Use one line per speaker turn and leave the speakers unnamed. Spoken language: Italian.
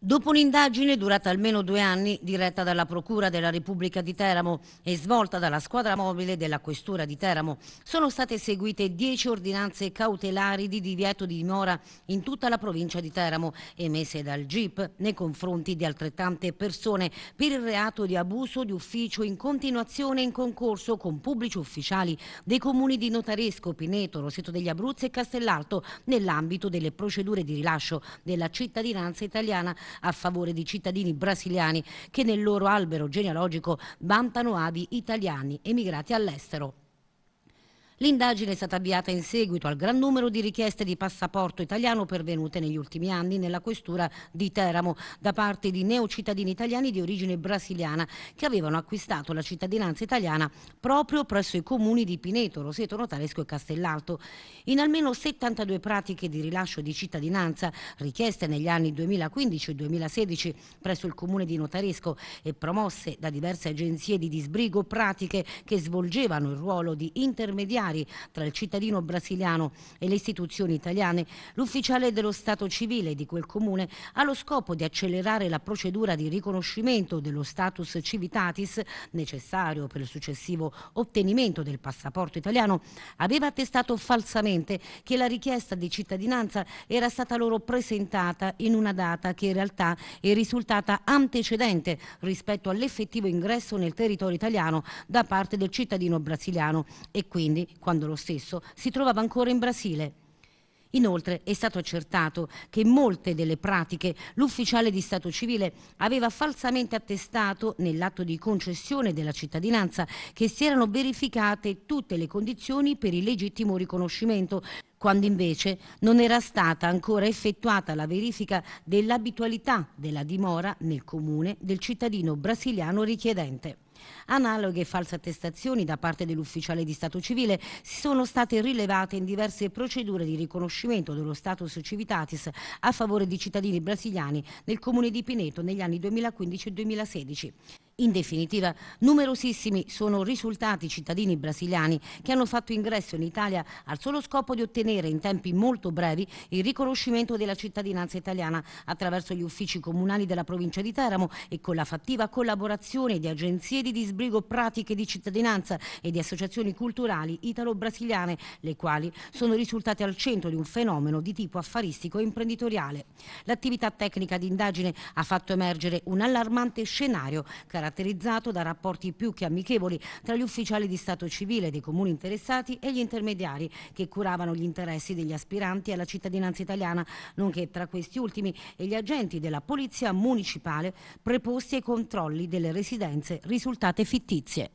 Dopo un'indagine durata almeno due anni, diretta dalla Procura della Repubblica di Teramo e svolta dalla squadra mobile della Questura di Teramo, sono state eseguite dieci ordinanze cautelari di divieto di dimora in tutta la provincia di Teramo, emesse dal GIP nei confronti di altrettante persone per il reato di abuso di ufficio in continuazione in concorso con pubblici ufficiali dei comuni di Notaresco, Pineto, Roseto degli Abruzzi e Castellalto nell'ambito delle procedure di rilascio della cittadinanza italiana a favore di cittadini brasiliani che nel loro albero genealogico vantano avi italiani emigrati all'estero. L'indagine è stata avviata in seguito al gran numero di richieste di passaporto italiano pervenute negli ultimi anni nella questura di Teramo da parte di neocittadini italiani di origine brasiliana che avevano acquistato la cittadinanza italiana proprio presso i comuni di Pineto, Roseto, Notaresco e Castellalto. In almeno 72 pratiche di rilascio di cittadinanza richieste negli anni 2015 e 2016 presso il comune di Notaresco e promosse da diverse agenzie di disbrigo pratiche che svolgevano il ruolo di intermediari affari tra il cittadino brasiliano e le istituzioni italiane, l'ufficiale dello Stato civile di quel comune ha lo scopo di accelerare la procedura di riconoscimento dello status civitatis necessario per il successivo ottenimento del passaporto italiano, aveva attestato falsamente che la richiesta di cittadinanza era stata loro presentata in una data che in realtà è risultata antecedente rispetto all'effettivo ingresso nel territorio italiano da parte del cittadino brasiliano e quindi quando lo stesso si trovava ancora in Brasile. Inoltre è stato accertato che in molte delle pratiche l'ufficiale di Stato civile aveva falsamente attestato nell'atto di concessione della cittadinanza che si erano verificate tutte le condizioni per il legittimo riconoscimento, quando invece non era stata ancora effettuata la verifica dell'abitualità della dimora nel comune del cittadino brasiliano richiedente. Analoghe false attestazioni da parte dell'ufficiale di Stato civile si sono state rilevate in diverse procedure di riconoscimento dello status civitatis a favore di cittadini brasiliani nel comune di Pineto negli anni 2015 e 2016. In definitiva, numerosissimi sono risultati cittadini brasiliani che hanno fatto ingresso in Italia al solo scopo di ottenere in tempi molto brevi il riconoscimento della cittadinanza italiana attraverso gli uffici comunali della provincia di Teramo e con la fattiva collaborazione di agenzie di disbrigo pratiche di cittadinanza e di associazioni culturali italo-brasiliane, le quali sono risultate al centro di un fenomeno di tipo affaristico e imprenditoriale. L'attività tecnica di indagine ha fatto emergere un allarmante scenario caratterizzato caratterizzato da rapporti più che amichevoli tra gli ufficiali di Stato civile dei comuni interessati e gli intermediari che curavano gli interessi degli aspiranti alla cittadinanza italiana, nonché tra questi ultimi e gli agenti della polizia municipale preposti ai controlli delle residenze risultate fittizie.